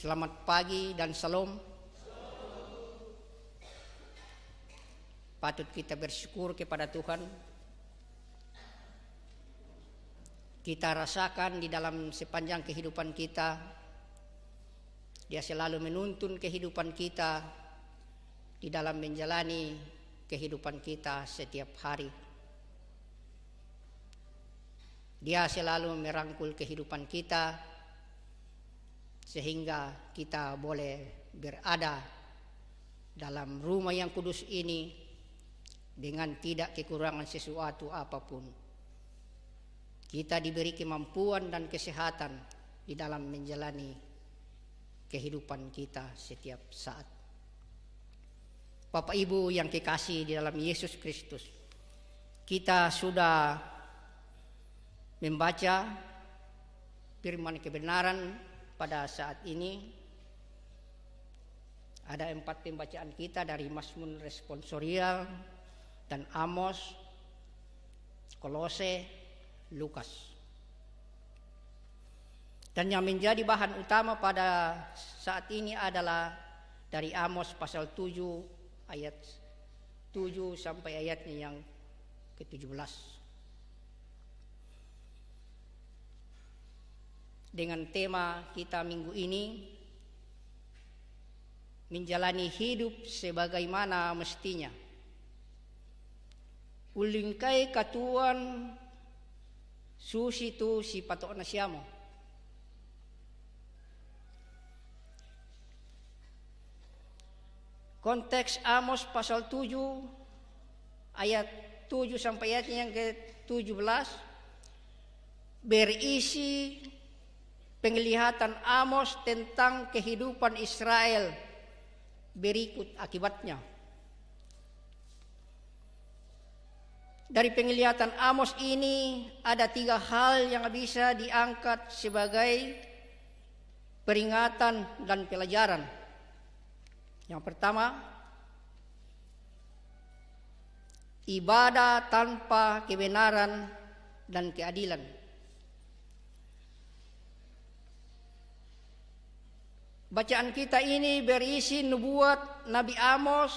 Selamat pagi dan salam. Patut kita bersyukur kepada Tuhan. Kita rasakan di dalam sepanjang kehidupan kita, Dia selalu menuntun kehidupan kita di dalam menjalani kehidupan kita setiap hari. Dia selalu merangkul kehidupan kita sehingga kita boleh berada dalam rumah yang kudus ini dengan tidak kekurangan sesuatu apapun. Kita diberi kemampuan dan kesehatan di dalam menjalani kehidupan kita setiap saat. Bapak Ibu yang kekasih di dalam Yesus Kristus, kita sudah membaca firman kebenaran pada saat ini ada empat pembacaan kita dari Masmun responsorial dan Amos, Kolose, Lukas. Dan yang menjadi bahan utama pada saat ini adalah dari Amos pasal 7 ayat 7 sampai ayatnya yang ke-17. dengan tema kita minggu ini menjalani hidup sebagaimana mestinya. Ulingkai katuan susi tu si patok nasiamo. Konteks Amos pasal 7 ayat 7 sampai ayat yang ke-17 berisi penglihatan Amos tentang kehidupan Israel berikut akibatnya. Dari penglihatan Amos ini ada tiga hal yang bisa diangkat sebagai peringatan dan pelajaran. Yang pertama, ibadah tanpa kebenaran dan keadilan. Bacaan kita ini berisi nubuat Nabi Amos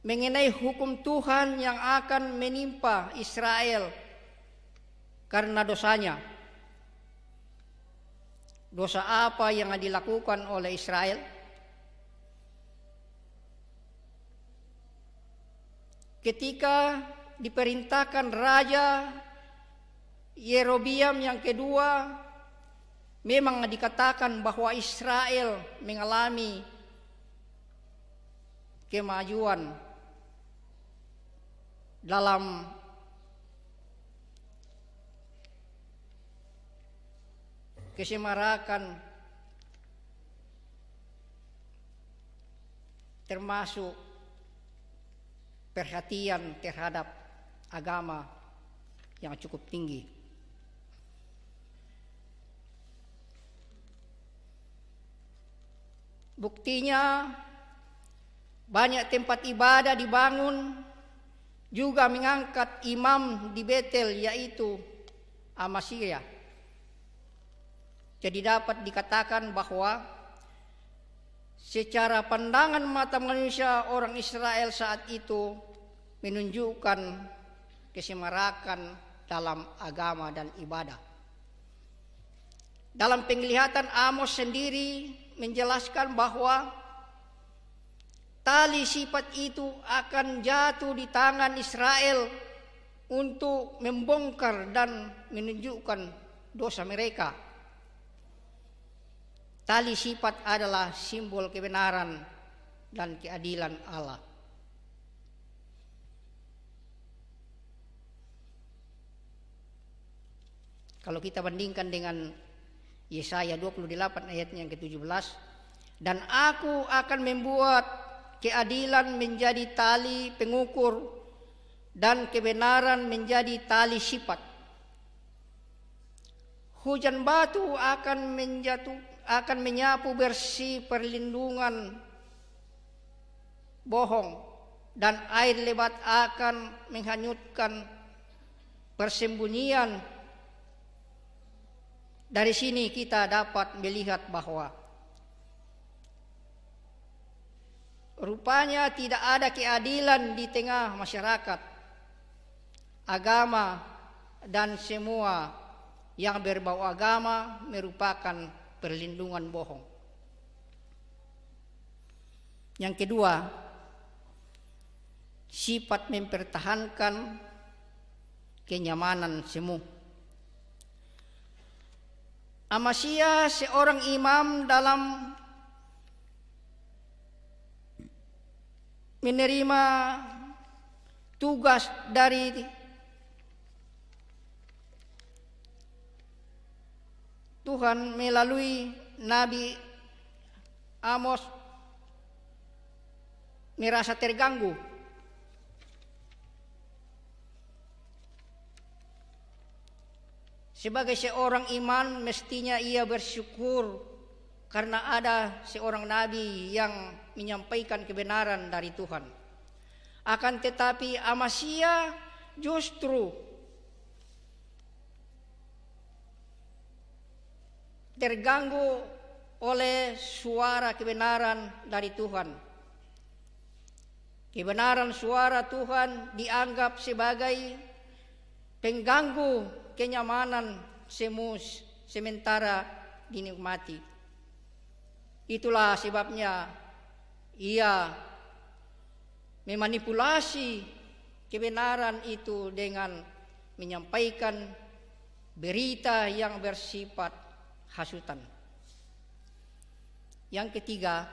mengenai hukum Tuhan yang akan menimpa Israel karena dosanya. Dosa apa yang dilakukan oleh Israel? Ketika diperintahkan Raja Yerobiam yang kedua memang dikatakan bahwa Israel mengalami kemajuan dalam kesemarakan termasuk perhatian terhadap agama yang cukup tinggi. Buktinya banyak tempat ibadah dibangun juga mengangkat imam di Betel yaitu Amasya. Jadi dapat dikatakan bahwa secara pandangan mata manusia orang Israel saat itu menunjukkan kesemarakan dalam agama dan ibadah. Dalam penglihatan Amos sendiri menjelaskan bahwa tali sifat itu akan jatuh di tangan Israel untuk membongkar dan menunjukkan dosa mereka. Tali sifat adalah simbol kebenaran dan keadilan Allah. Kalau kita bandingkan dengan Yesaya 28 ayatnya yang ke-17 dan aku akan membuat keadilan menjadi tali pengukur dan kebenaran menjadi tali sifat. Hujan batu akan menjatuh akan menyapu bersih perlindungan bohong dan air lebat akan menghanyutkan persembunyian dari sini kita dapat melihat bahwa rupanya tidak ada keadilan di tengah masyarakat, agama, dan semua yang berbau agama merupakan perlindungan bohong. Yang kedua, sifat mempertahankan kenyamanan semu. Amasya seorang imam dalam menerima tugas dari Tuhan melalui Nabi Amos merasa terganggu Sebagai seorang iman mestinya ia bersyukur karena ada seorang nabi yang menyampaikan kebenaran dari Tuhan. Akan tetapi Amasia justru terganggu oleh suara kebenaran dari Tuhan. Kebenaran suara Tuhan dianggap sebagai pengganggu kenyamanan semus sementara dinikmati. Itulah sebabnya ia memanipulasi kebenaran itu dengan menyampaikan berita yang bersifat hasutan. Yang ketiga,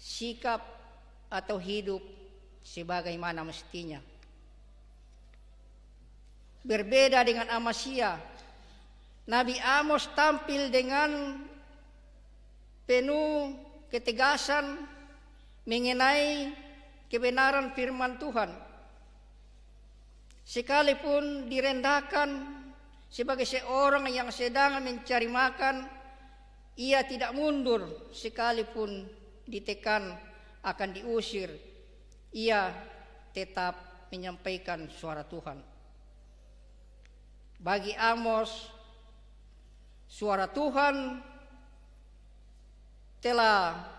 sikap atau hidup sebagaimana mestinya. Berbeda dengan Amasya. Nabi Amos tampil dengan penuh ketegasan mengenai kebenaran firman Tuhan. Sekalipun direndahkan sebagai seorang yang sedang mencari makan, ia tidak mundur sekalipun ditekan akan diusir. Ia tetap menyampaikan suara Tuhan. Bagi Amos, suara Tuhan telah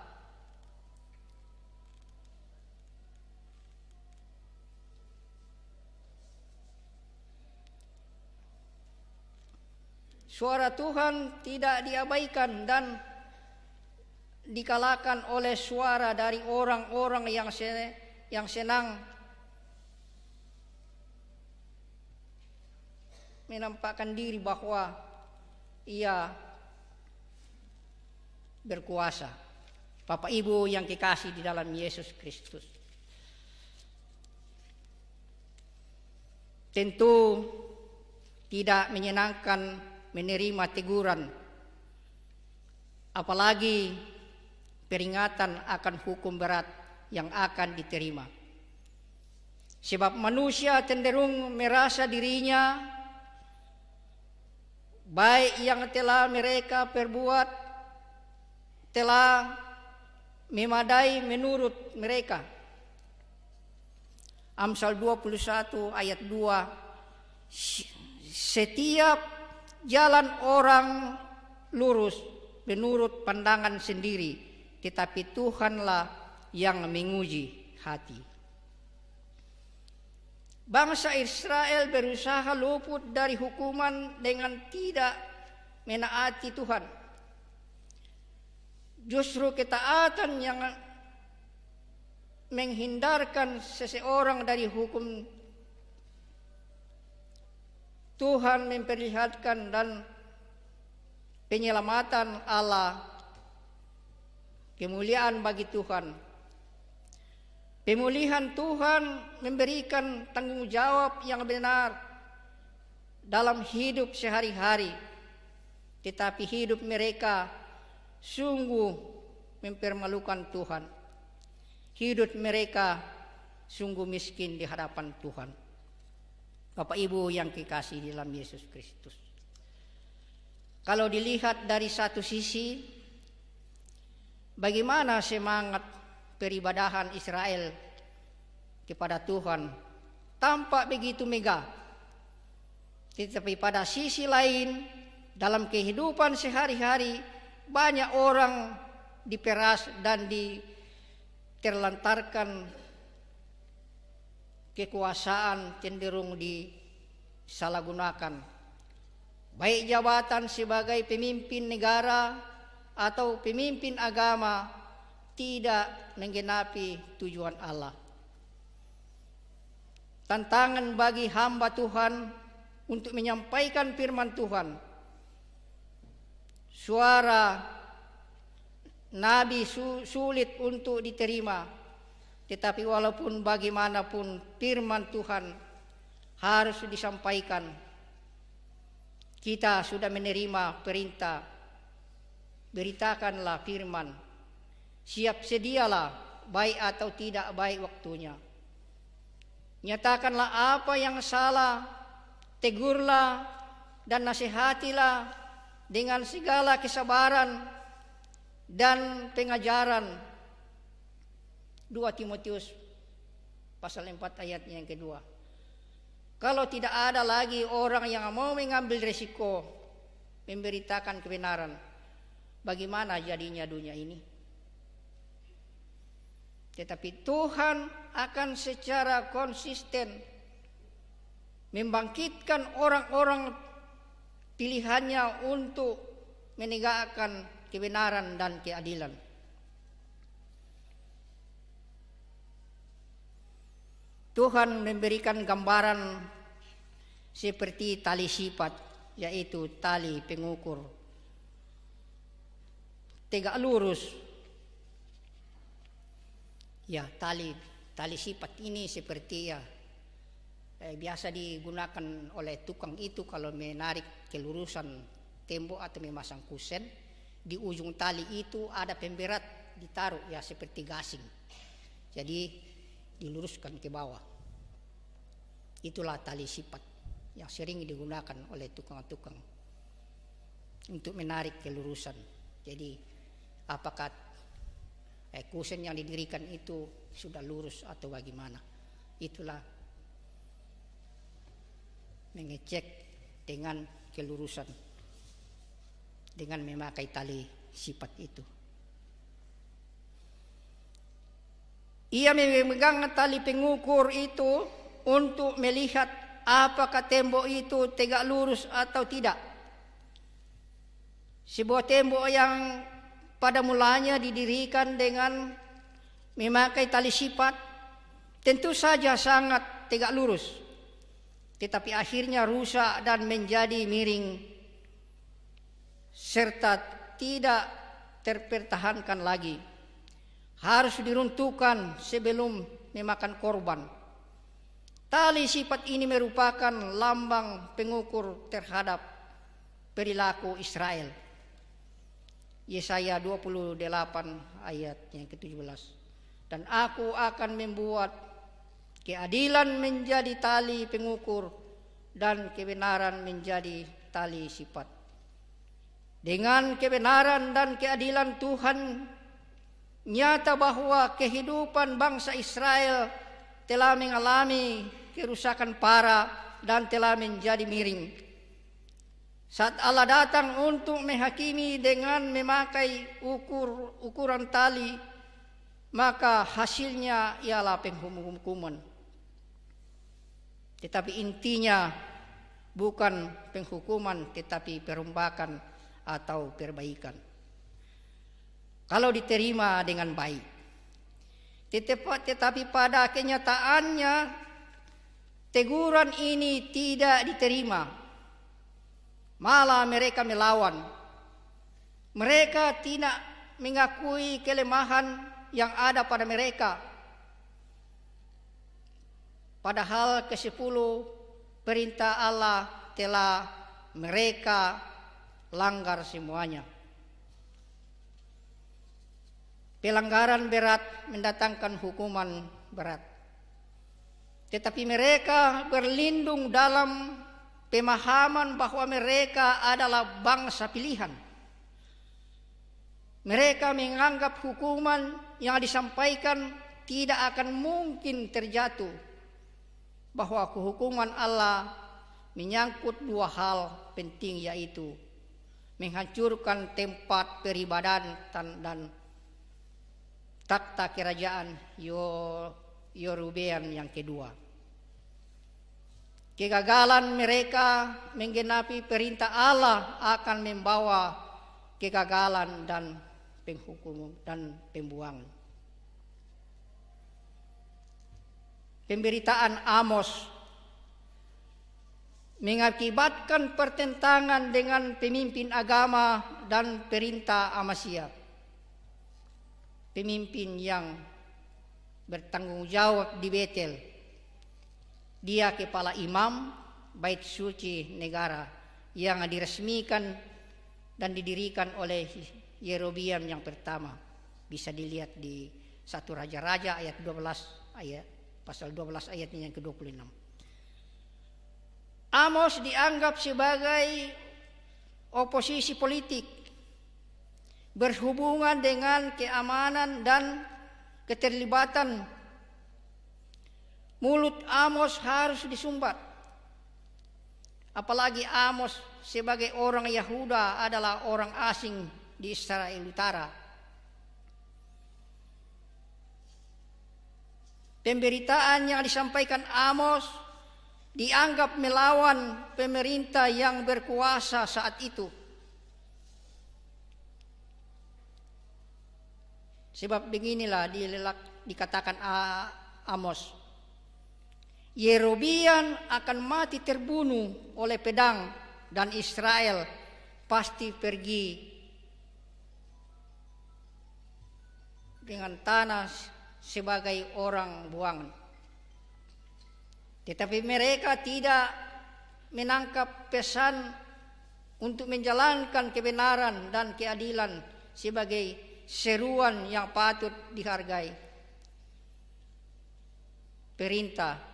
Suara Tuhan tidak diabaikan dan dikalahkan oleh suara dari orang-orang yang senang menampakkan diri bahwa ia berkuasa. Bapak Ibu yang dikasih di dalam Yesus Kristus. Tentu tidak menyenangkan menerima teguran apalagi peringatan akan hukum berat yang akan diterima. Sebab manusia cenderung merasa dirinya baik yang telah mereka perbuat telah memadai menurut mereka. Amsal 21 ayat 2 Setiap jalan orang lurus menurut pandangan sendiri, tetapi Tuhanlah yang menguji hati. Bangsa Israel berusaha luput dari hukuman dengan tidak menaati Tuhan. Justru ketaatan yang menghindarkan seseorang dari hukum Tuhan memperlihatkan dan penyelamatan Allah kemuliaan bagi Tuhan Pemulihan Tuhan memberikan tanggung jawab yang benar dalam hidup sehari-hari. Tetapi hidup mereka sungguh mempermalukan Tuhan. Hidup mereka sungguh miskin di hadapan Tuhan. Bapak Ibu yang kekasih dalam Yesus Kristus. Kalau dilihat dari satu sisi, bagaimana semangat peribadahan Israel kepada Tuhan tampak begitu megah. Tetapi pada sisi lain dalam kehidupan sehari-hari banyak orang diperas dan diterlantarkan kekuasaan cenderung disalahgunakan. Baik jabatan sebagai pemimpin negara atau pemimpin agama tidak menggenapi tujuan Allah. Tantangan bagi hamba Tuhan untuk menyampaikan firman Tuhan. Suara Nabi sulit untuk diterima, tetapi walaupun bagaimanapun firman Tuhan harus disampaikan. Kita sudah menerima perintah, beritakanlah firman Siap sedialah baik atau tidak baik waktunya. Nyatakanlah apa yang salah, tegurlah dan nasihatilah dengan segala kesabaran dan pengajaran. 2 Timotius pasal 4 ayatnya yang kedua. Kalau tidak ada lagi orang yang mau mengambil resiko memberitakan kebenaran, bagaimana jadinya dunia ini? Tetapi Tuhan akan secara konsisten membangkitkan orang-orang pilihannya untuk menegakkan kebenaran dan keadilan. Tuhan memberikan gambaran seperti tali sifat, yaitu tali pengukur tegak lurus ya tali tali sifat ini seperti ya eh, biasa digunakan oleh tukang itu kalau menarik kelurusan tembok atau memasang kusen di ujung tali itu ada pemberat ditaruh ya seperti gasing jadi diluruskan ke bawah itulah tali sifat yang sering digunakan oleh tukang-tukang untuk menarik kelurusan jadi apakah eh, kusen yang didirikan itu sudah lurus atau bagaimana. Itulah mengecek dengan kelurusan dengan memakai tali sifat itu. Ia memegang tali pengukur itu untuk melihat apakah tembok itu tegak lurus atau tidak. Sebuah tembok yang pada mulanya didirikan dengan memakai tali sifat tentu saja sangat tegak lurus tetapi akhirnya rusak dan menjadi miring serta tidak terpertahankan lagi harus diruntuhkan sebelum memakan korban tali sifat ini merupakan lambang pengukur terhadap perilaku Israel Yesaya 28 ayat yang ke-17. Dan aku akan membuat keadilan menjadi tali pengukur dan kebenaran menjadi tali sifat. Dengan kebenaran dan keadilan Tuhan nyata bahwa kehidupan bangsa Israel telah mengalami kerusakan parah dan telah menjadi miring saat Allah datang untuk menghakimi dengan memakai ukur ukuran tali, maka hasilnya ialah penghukuman. Tetapi intinya bukan penghukuman tetapi perombakan atau perbaikan. Kalau diterima dengan baik. Tetapi pada kenyataannya teguran ini tidak diterima Malah mereka melawan. Mereka tidak mengakui kelemahan yang ada pada mereka. Padahal ke-10 perintah Allah telah mereka langgar semuanya. Pelanggaran berat mendatangkan hukuman berat. Tetapi mereka berlindung dalam pemahaman bahwa mereka adalah bangsa pilihan. Mereka menganggap hukuman yang disampaikan tidak akan mungkin terjatuh. Bahwa kehukuman Allah menyangkut dua hal penting yaitu menghancurkan tempat peribadatan dan takhta kerajaan Yorubean yang kedua. Kegagalan mereka menggenapi perintah Allah akan membawa kegagalan dan penghukum dan pembuangan. Pemberitaan Amos mengakibatkan pertentangan dengan pemimpin agama dan perintah Amasya. Pemimpin yang bertanggung jawab di Betel dia kepala imam bait suci negara yang diresmikan dan didirikan oleh Yerobiam yang pertama. Bisa dilihat di satu raja-raja ayat 12 ayat pasal 12 ayatnya yang ke-26. Amos dianggap sebagai oposisi politik berhubungan dengan keamanan dan keterlibatan Mulut Amos harus disumbat. Apalagi Amos sebagai orang Yahuda adalah orang asing di Israel Utara. Pemberitaan yang disampaikan Amos dianggap melawan pemerintah yang berkuasa saat itu. Sebab beginilah dilelak, dikatakan Amos. Yerobian akan mati terbunuh oleh pedang dan Israel pasti pergi dengan tanah sebagai orang buangan. Tetapi mereka tidak menangkap pesan untuk menjalankan kebenaran dan keadilan sebagai seruan yang patut dihargai. Perintah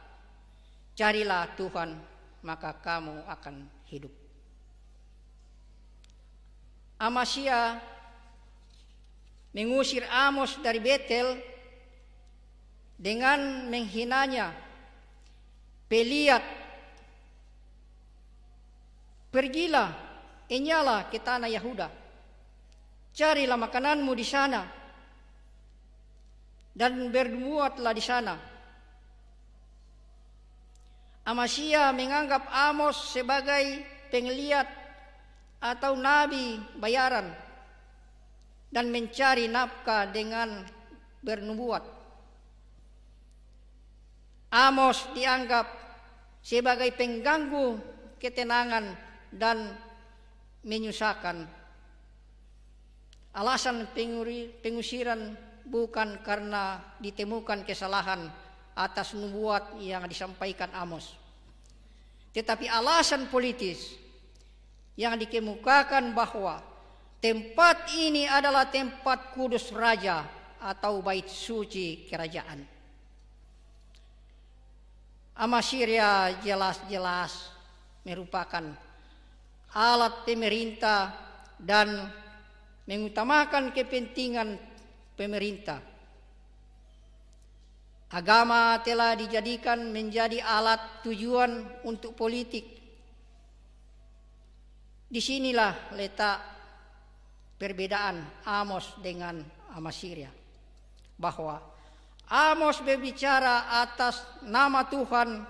Carilah Tuhan, maka kamu akan hidup. Amasya mengusir Amos dari Betel dengan menghinanya. Peliat, pergilah, enyalah ke tanah Yahuda. Carilah makananmu di sana dan berbuatlah di sana Amasya menganggap Amos sebagai penglihat atau nabi bayaran dan mencari nafkah dengan bernubuat. Amos dianggap sebagai pengganggu ketenangan dan menyusahkan. Alasan pengusiran bukan karena ditemukan kesalahan, atas nubuat yang disampaikan Amos. Tetapi alasan politis yang dikemukakan bahwa tempat ini adalah tempat kudus raja atau bait suci kerajaan. Amasiria jelas-jelas merupakan alat pemerintah dan mengutamakan kepentingan pemerintah Agama telah dijadikan menjadi alat tujuan untuk politik. Disinilah letak perbedaan Amos dengan Amasiria. Bahwa Amos berbicara atas nama Tuhan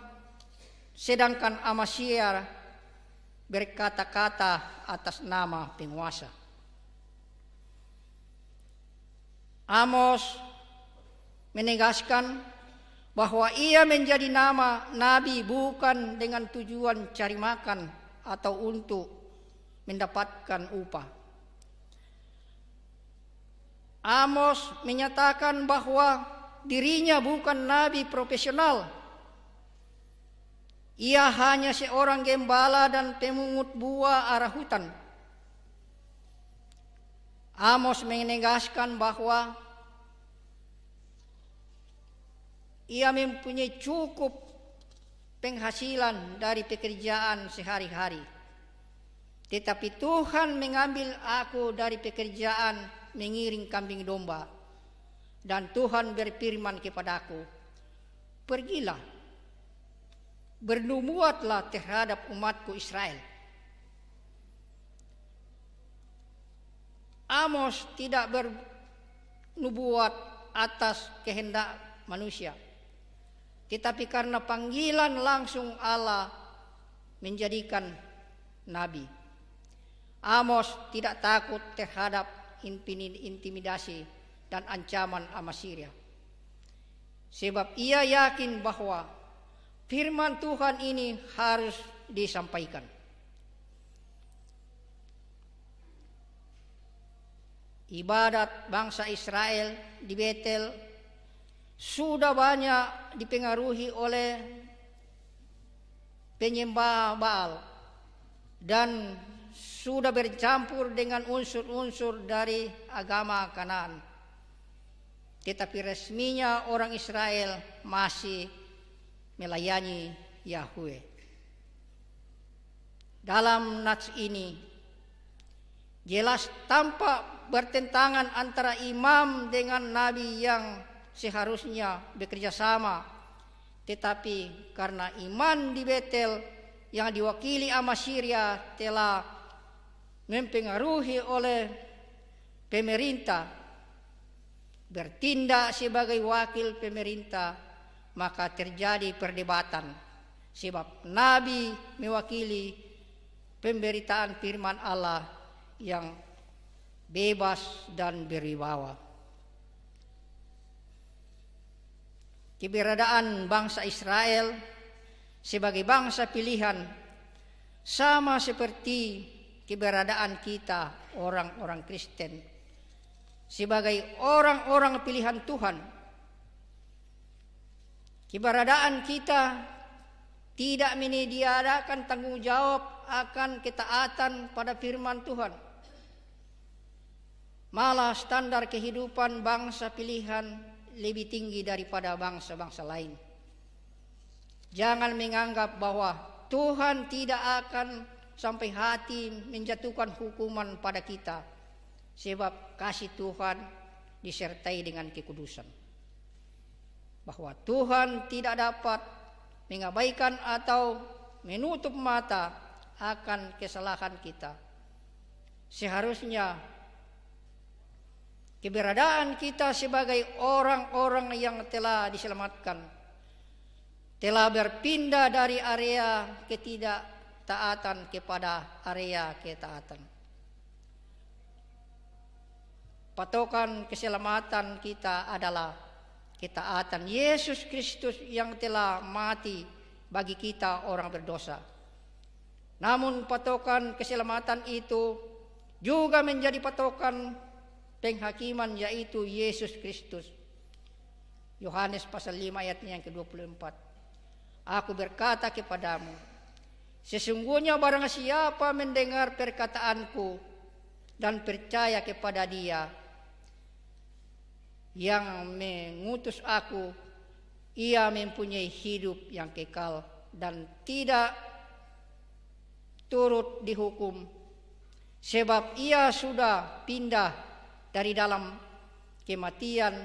sedangkan Amasiria berkata-kata atas nama penguasa. Amos menegaskan bahwa ia menjadi nama nabi bukan dengan tujuan cari makan atau untuk mendapatkan upah. Amos menyatakan bahwa dirinya bukan nabi profesional. Ia hanya seorang gembala dan pemungut buah arah hutan. Amos menegaskan bahwa Ia mempunyai cukup penghasilan dari pekerjaan sehari-hari. Tetapi Tuhan mengambil aku dari pekerjaan mengiring kambing domba. Dan Tuhan berfirman kepadaku, Pergilah, bernubuatlah terhadap umatku Israel. Amos tidak bernubuat atas kehendak manusia. Tetapi karena panggilan langsung Allah menjadikan nabi. Amos tidak takut terhadap intimidasi dan ancaman Amasyria. Sebab ia yakin bahwa firman Tuhan ini harus disampaikan. Ibadat bangsa Israel di Betel sudah banyak dipengaruhi oleh penyembah Baal dan sudah bercampur dengan unsur-unsur dari agama kanan. Tetapi resminya orang Israel masih melayani Yahweh. Dalam nats ini jelas tampak bertentangan antara imam dengan nabi yang seharusnya bekerja sama. Tetapi karena iman di Betel yang diwakili sama telah mempengaruhi oleh pemerintah bertindak sebagai wakil pemerintah maka terjadi perdebatan sebab nabi mewakili pemberitaan firman Allah yang bebas dan berwibawa. keberadaan bangsa Israel sebagai bangsa pilihan sama seperti keberadaan kita orang-orang Kristen sebagai orang-orang pilihan Tuhan. Keberadaan kita tidak menyediakan tanggung jawab akan ketaatan pada firman Tuhan. Malah standar kehidupan bangsa pilihan lebih tinggi daripada bangsa-bangsa lain. Jangan menganggap bahwa Tuhan tidak akan sampai hati menjatuhkan hukuman pada kita sebab kasih Tuhan disertai dengan kekudusan bahwa Tuhan tidak dapat mengabaikan atau menutup mata akan kesalahan kita seharusnya keberadaan kita sebagai orang-orang yang telah diselamatkan, telah berpindah dari area ketidaktaatan kepada area ketaatan. Patokan keselamatan kita adalah ketaatan Yesus Kristus yang telah mati bagi kita orang berdosa. Namun patokan keselamatan itu juga menjadi patokan penghakiman yaitu Yesus Kristus. Yohanes pasal 5 ayatnya yang ke-24. Aku berkata kepadamu, sesungguhnya barang siapa mendengar perkataanku dan percaya kepada dia yang mengutus aku, ia mempunyai hidup yang kekal dan tidak turut dihukum sebab ia sudah pindah dari dalam kematian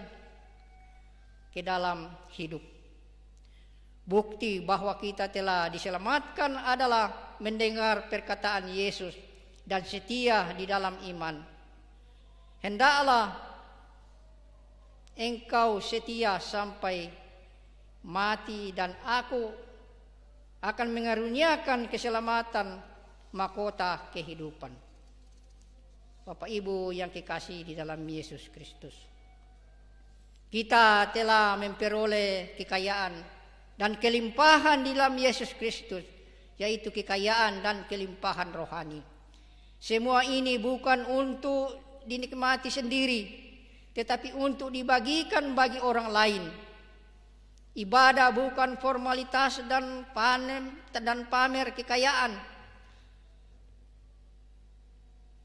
ke dalam hidup. Bukti bahwa kita telah diselamatkan adalah mendengar perkataan Yesus dan setia di dalam iman. Hendaklah engkau setia sampai mati dan aku akan mengaruniakan keselamatan mahkota kehidupan. Bapak Ibu yang kekasih di dalam Yesus Kristus. Kita telah memperoleh kekayaan dan kelimpahan di dalam Yesus Kristus, yaitu kekayaan dan kelimpahan rohani. Semua ini bukan untuk dinikmati sendiri, tetapi untuk dibagikan bagi orang lain. Ibadah bukan formalitas dan dan pamer kekayaan,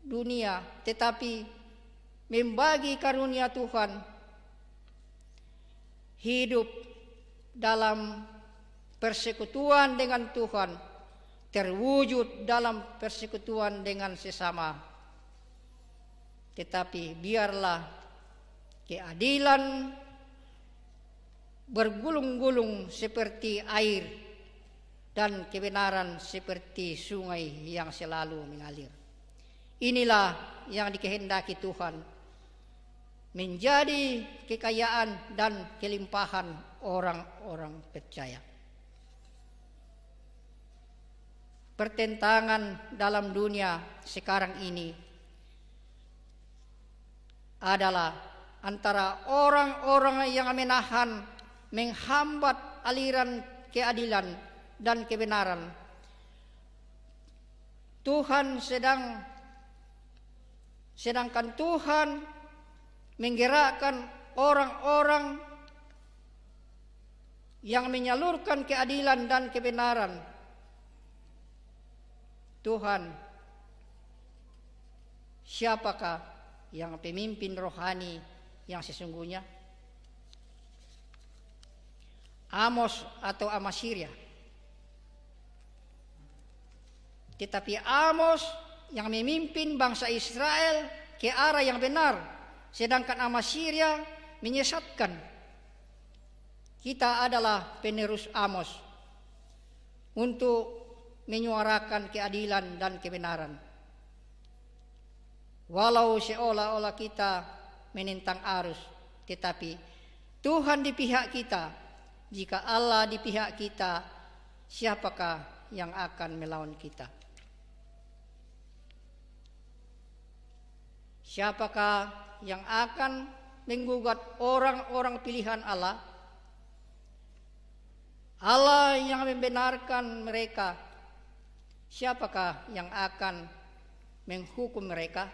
dunia tetapi membagi karunia Tuhan hidup dalam persekutuan dengan Tuhan terwujud dalam persekutuan dengan sesama tetapi biarlah keadilan bergulung-gulung seperti air dan kebenaran seperti sungai yang selalu mengalir Inilah yang dikehendaki Tuhan menjadi kekayaan dan kelimpahan orang-orang percaya. Pertentangan dalam dunia sekarang ini adalah antara orang-orang yang menahan, menghambat aliran keadilan dan kebenaran. Tuhan sedang Sedangkan Tuhan menggerakkan orang-orang yang menyalurkan keadilan dan kebenaran. Tuhan, siapakah yang pemimpin rohani yang sesungguhnya? Amos atau Amasiria. Tetapi Amos yang memimpin bangsa Israel ke arah yang benar, sedangkan Amasyria menyesatkan. Kita adalah penerus Amos untuk menyuarakan keadilan dan kebenaran. Walau seolah-olah kita menentang arus, tetapi Tuhan di pihak kita. Jika Allah di pihak kita, siapakah yang akan melawan kita? Siapakah yang akan menggugat orang-orang pilihan Allah? Allah yang membenarkan mereka. Siapakah yang akan menghukum mereka?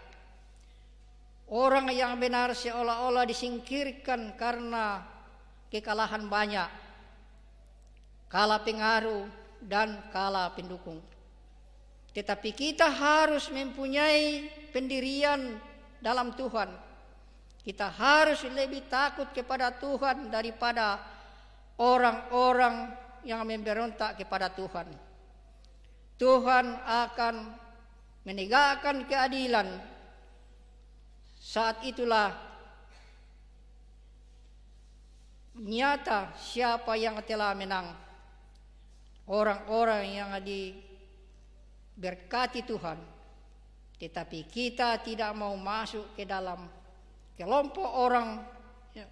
Orang yang benar seolah-olah disingkirkan karena kekalahan banyak, kalah pengaruh dan kalah pendukung. Tetapi kita harus mempunyai pendirian dalam Tuhan. Kita harus lebih takut kepada Tuhan daripada orang-orang yang memberontak kepada Tuhan. Tuhan akan menegakkan keadilan. Saat itulah nyata siapa yang telah menang. Orang-orang yang diberkati Tuhan tetapi kita tidak mau masuk ke dalam kelompok orang ya,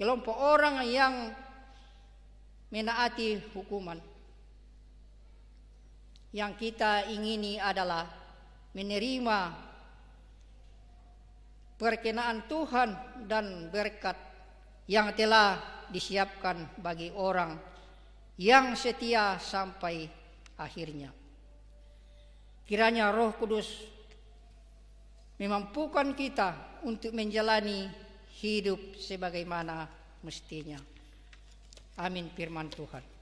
kelompok orang yang menaati hukuman. Yang kita ingini adalah menerima perkenaan Tuhan dan berkat yang telah disiapkan bagi orang yang setia sampai akhirnya. Kiranya Roh Kudus memampukan kita untuk menjalani hidup sebagaimana mestinya. Amin firman Tuhan.